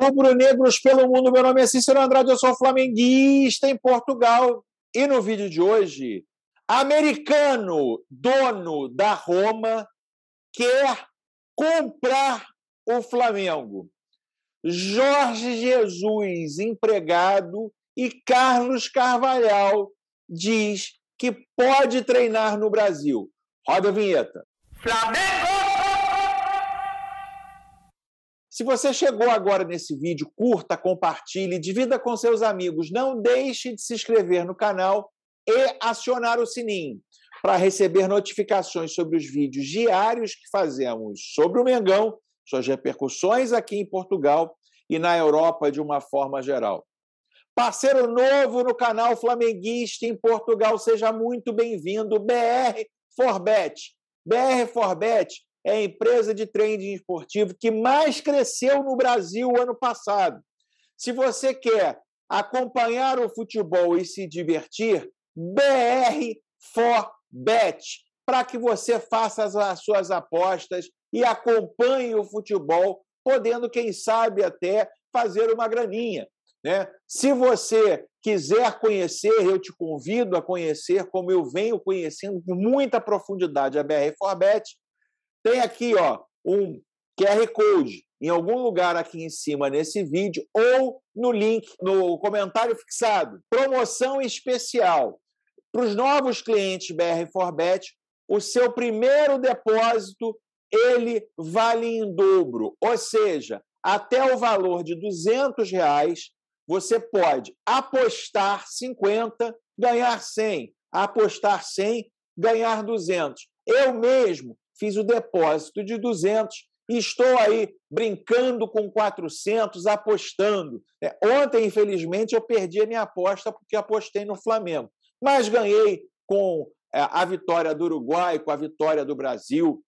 Rubro-negros pelo mundo, meu nome é Cícero Andrade, eu sou flamenguista em Portugal. E no vídeo de hoje, americano, dono da Roma, quer comprar o Flamengo. Jorge Jesus, empregado, e Carlos Carvalhal diz que pode treinar no Brasil. Roda a vinheta. Flamengo! Se você chegou agora nesse vídeo, curta, compartilhe, divida com seus amigos. Não deixe de se inscrever no canal e acionar o sininho para receber notificações sobre os vídeos diários que fazemos sobre o Mengão, suas repercussões aqui em Portugal e na Europa de uma forma geral. Parceiro novo no canal Flamenguista em Portugal, seja muito bem-vindo. BR Forbet. BR Forbet é a empresa de trading esportivo que mais cresceu no Brasil ano passado. Se você quer acompanhar o futebol e se divertir, BR for Bet, para que você faça as suas apostas e acompanhe o futebol, podendo, quem sabe, até fazer uma graninha. Né? Se você quiser conhecer, eu te convido a conhecer, como eu venho conhecendo com muita profundidade a BR Forbet, tem aqui ó, um QR Code em algum lugar aqui em cima nesse vídeo ou no link, no comentário fixado. Promoção especial. Para os novos clientes BR4Bet, o seu primeiro depósito ele vale em dobro, ou seja, até o valor de 200 reais, você pode apostar 50, ganhar 100, apostar 100, ganhar 200. Eu mesmo fiz o depósito de 200 e estou aí brincando com 400, apostando. É, ontem, infelizmente, eu perdi a minha aposta porque apostei no Flamengo, mas ganhei com é, a vitória do Uruguai, com a vitória do Brasil,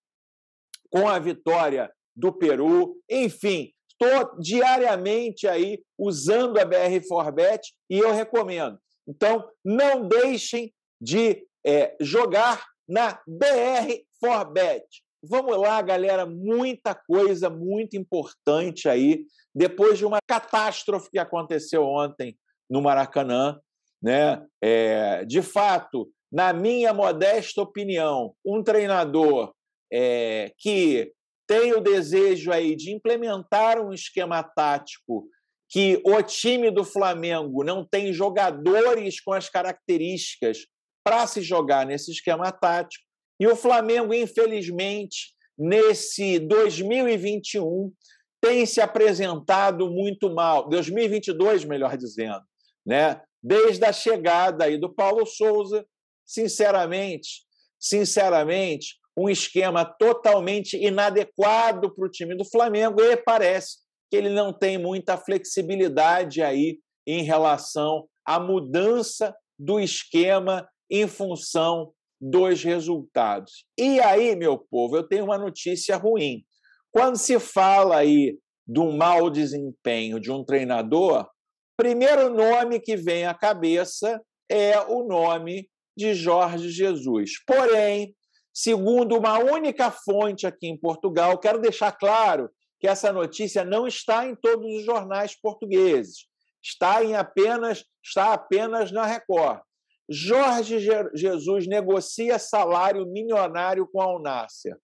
com a vitória do Peru, enfim, estou diariamente aí usando a BR Forbet e eu recomendo. Então, não deixem de é, jogar na BR Forbet. Vamos lá, galera, muita coisa muito importante aí, depois de uma catástrofe que aconteceu ontem no Maracanã. Né? É, de fato, na minha modesta opinião, um treinador é, que tem o desejo aí de implementar um esquema tático que o time do Flamengo não tem jogadores com as características para se jogar nesse esquema tático, e o Flamengo, infelizmente, nesse 2021, tem se apresentado muito mal, 2022, melhor dizendo, né? Desde a chegada aí do Paulo Souza, sinceramente, sinceramente, um esquema totalmente inadequado para o time do Flamengo e parece que ele não tem muita flexibilidade aí em relação à mudança do esquema em função dois resultados. E aí, meu povo, eu tenho uma notícia ruim. Quando se fala aí do mau desempenho de um treinador, primeiro nome que vem à cabeça é o nome de Jorge Jesus. Porém, segundo uma única fonte aqui em Portugal, quero deixar claro que essa notícia não está em todos os jornais portugueses. Está em apenas, está apenas na Record. Jorge Jesus negocia salário milionário com a Alnácia.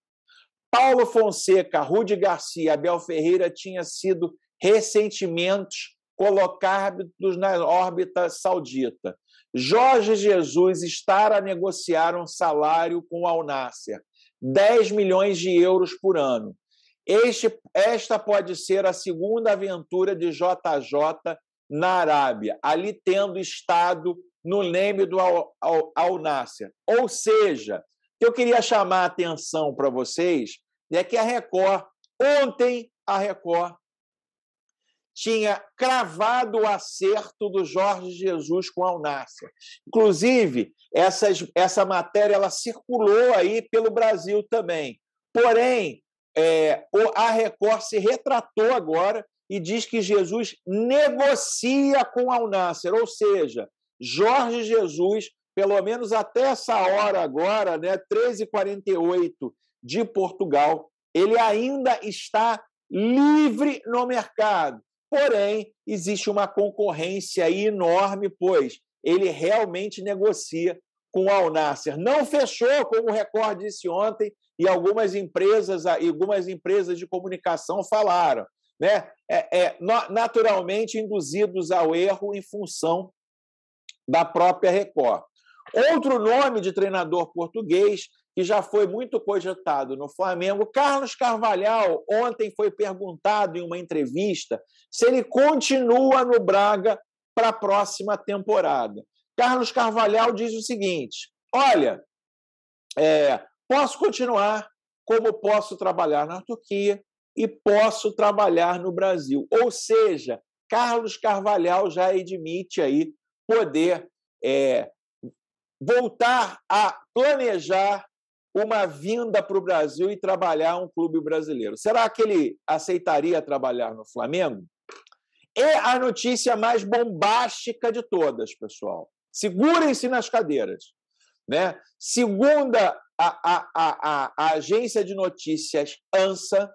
Paulo Fonseca, Rude Garcia, Abel Ferreira tinha sido ressentimentos colocados na órbita saudita. Jorge Jesus estar a negociar um salário com a Alnácia, 10 milhões de euros por ano. Este, esta pode ser a segunda aventura de JJ na Arábia, ali tendo estado no Leme do Al, Al, Al Nasser. Ou seja, eu queria chamar a atenção para vocês é que a Record, ontem a Record tinha cravado o acerto do Jorge Jesus com a Alnácia. Inclusive, essas, essa matéria ela circulou aí pelo Brasil também. Porém, é, a Record se retratou agora e diz que Jesus negocia com a Alnácer, ou seja, Jorge Jesus, pelo menos até essa hora agora, né, 13h48 de Portugal, ele ainda está livre no mercado. Porém, existe uma concorrência enorme, pois ele realmente negocia com o Alnasser. Não fechou, como o Record disse ontem, e algumas empresas, algumas empresas de comunicação falaram. Né? É, é, naturalmente induzidos ao erro em função da própria Record. Outro nome de treinador português que já foi muito cogitado no Flamengo, Carlos Carvalhal, ontem foi perguntado em uma entrevista se ele continua no Braga para a próxima temporada. Carlos Carvalhal diz o seguinte: olha, é, posso continuar, como posso trabalhar na Turquia e posso trabalhar no Brasil. Ou seja, Carlos Carvalhal já admite aí poder é, voltar a planejar uma vinda para o Brasil e trabalhar um clube brasileiro. Será que ele aceitaria trabalhar no Flamengo? É a notícia mais bombástica de todas, pessoal. Segurem-se nas cadeiras. Né? Segunda a, a, a, a agência de notícias ANSA,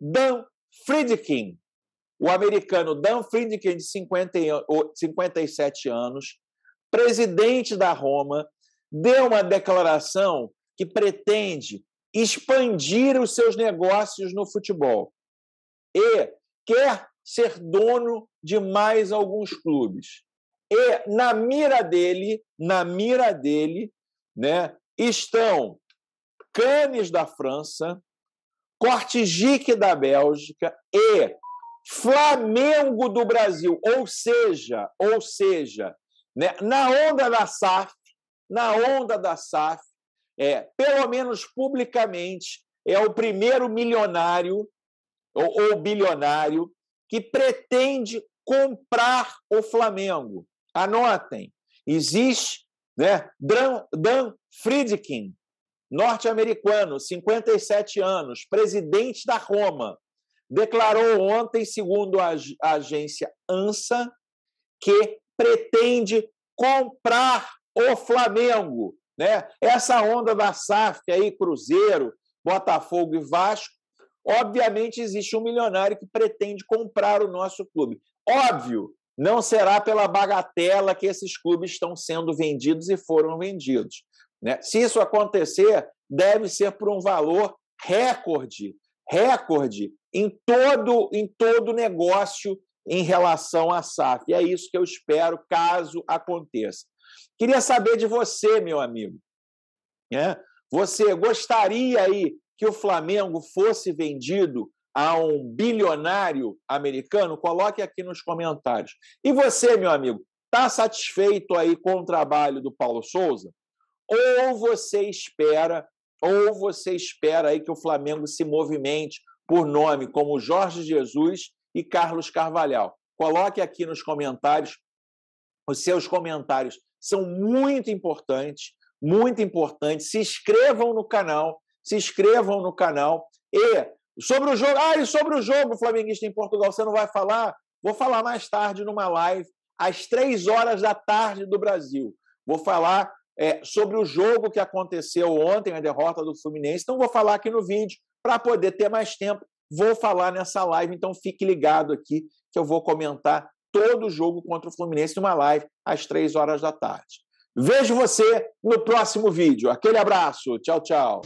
Dan Friedkin, o americano Dan Friedkin, de 50, 57 anos, presidente da Roma, deu uma declaração que pretende expandir os seus negócios no futebol e quer ser dono de mais alguns clubes. E na mira dele, na mira dele, né, estão Cannes da França, Cortijique da Bélgica e Flamengo do Brasil, ou seja, ou seja, né, na onda da SAF, na onda da SAF, é, pelo menos publicamente, é o primeiro milionário ou, ou bilionário que pretende comprar o Flamengo. Anotem, existe né, Dan, Dan Friedkin, norte-americano, 57 anos, presidente da Roma declarou ontem, segundo a agência ANSA, que pretende comprar o Flamengo. Né? Essa onda da SAF aí, Cruzeiro, Botafogo e Vasco, obviamente existe um milionário que pretende comprar o nosso clube. Óbvio, não será pela bagatela que esses clubes estão sendo vendidos e foram vendidos. Né? Se isso acontecer, deve ser por um valor recorde recorde em todo em todo negócio em relação à SAF. E é isso que eu espero caso aconteça. Queria saber de você, meu amigo. Né? Você gostaria aí que o Flamengo fosse vendido a um bilionário americano? Coloque aqui nos comentários. E você, meu amigo, está satisfeito aí com o trabalho do Paulo Souza? Ou você espera ou você espera aí que o Flamengo se movimente por nome como Jorge Jesus e Carlos Carvalhal? Coloque aqui nos comentários. Os seus comentários são muito importantes, muito importantes. Se inscrevam no canal, se inscrevam no canal e sobre o jogo, ah, e sobre o jogo flamenguista em Portugal, você não vai falar? Vou falar mais tarde numa live às três horas da tarde do Brasil. Vou falar é, sobre o jogo que aconteceu ontem, a derrota do Fluminense. Não vou falar aqui no vídeo, para poder ter mais tempo, vou falar nessa live, então fique ligado aqui que eu vou comentar todo o jogo contra o Fluminense numa live às três horas da tarde. Vejo você no próximo vídeo. Aquele abraço. Tchau, tchau.